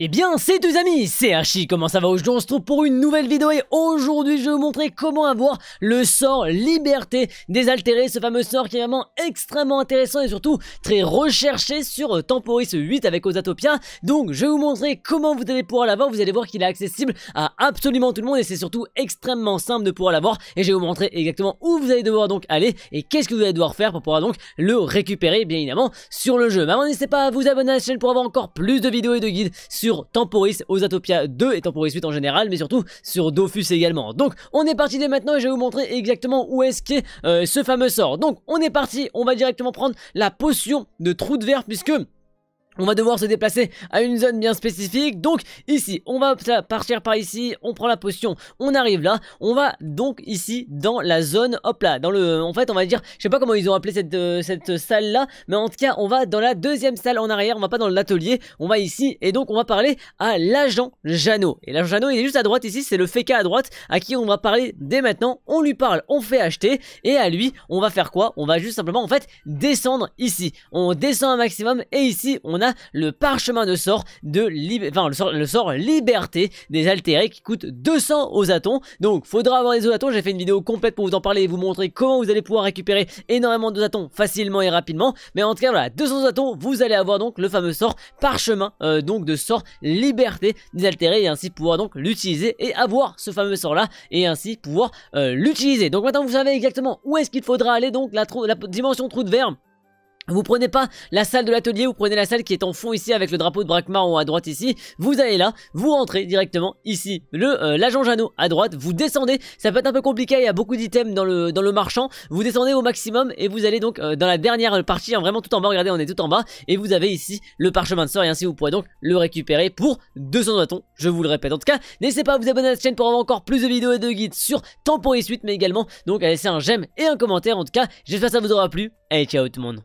Et eh bien, c'est tous amis, c'est Archie, comment ça va Aujourd'hui on se trouve pour une nouvelle vidéo et aujourd'hui je vais vous montrer comment avoir le sort Liberté désaltéré, ce fameux sort qui est vraiment extrêmement intéressant et surtout très recherché sur Temporis 8 avec Osatopia. Donc je vais vous montrer comment vous allez pouvoir l'avoir, vous allez voir qu'il est accessible à absolument tout le monde et c'est surtout extrêmement simple de pouvoir l'avoir et je vais vous montrer exactement où vous allez devoir donc aller et qu'est-ce que vous allez devoir faire pour pouvoir donc le récupérer bien évidemment sur le jeu. Mais n'hésitez pas à vous abonner à la chaîne pour avoir encore plus de vidéos et de guides sur Temporis Osatopia 2 et Temporis 8 en général, mais surtout sur Dofus également. Donc on est parti dès maintenant et je vais vous montrer exactement où est-ce qu'est euh, ce fameux sort. Donc on est parti, on va directement prendre la potion de trou de verre puisque... On va devoir se déplacer à une zone bien spécifique. Donc ici, on va partir par ici, on prend la potion, on arrive là. On va donc ici dans la zone, hop là, dans le... En fait, on va dire, je sais pas comment ils ont appelé cette, euh, cette salle là, mais en tout cas, on va dans la deuxième salle en arrière, on va pas dans l'atelier, on va ici. Et donc, on va parler à l'agent Jeannot. Et l'agent Jeannot, il est juste à droite ici, c'est le FECA à droite, à qui on va parler dès maintenant. On lui parle, on fait acheter. Et à lui, on va faire quoi On va juste simplement, en fait, descendre ici. On descend un maximum et ici, on a le parchemin de sort de enfin, le sort, liberté des altérés qui coûte 200 atons. Donc faudra avoir les osatons. J'ai fait une vidéo complète pour vous en parler et vous montrer comment vous allez pouvoir récupérer énormément de atons facilement et rapidement. Mais en tout cas voilà, 200 atons vous allez avoir donc le fameux sort parchemin euh, donc de sort liberté des altérés et ainsi pouvoir donc l'utiliser et avoir ce fameux sort là et ainsi pouvoir euh, l'utiliser. Donc maintenant vous savez exactement où est-ce qu'il faudra aller donc la, la dimension trou de verre vous prenez pas la salle de l'atelier, vous prenez la salle qui est en fond ici avec le drapeau de Brakmaron à droite ici. Vous allez là, vous rentrez directement ici. Le euh, l'agent Jeannot à droite, vous descendez. Ça peut être un peu compliqué, il y a beaucoup d'items dans le dans le marchand. Vous descendez au maximum et vous allez donc euh, dans la dernière partie, hein, vraiment tout en bas. Regardez, on est tout en bas et vous avez ici le parchemin de sort et ainsi vous pourrez donc le récupérer pour 200 bâtons. Je vous le répète. En tout cas, n'hésitez pas à vous abonner à la chaîne pour avoir encore plus de vidéos et de guides sur tampons et Suite mais également donc à laisser un j'aime et un commentaire. En tout cas, j'espère que ça vous aura plu. Allez, ciao tout le monde.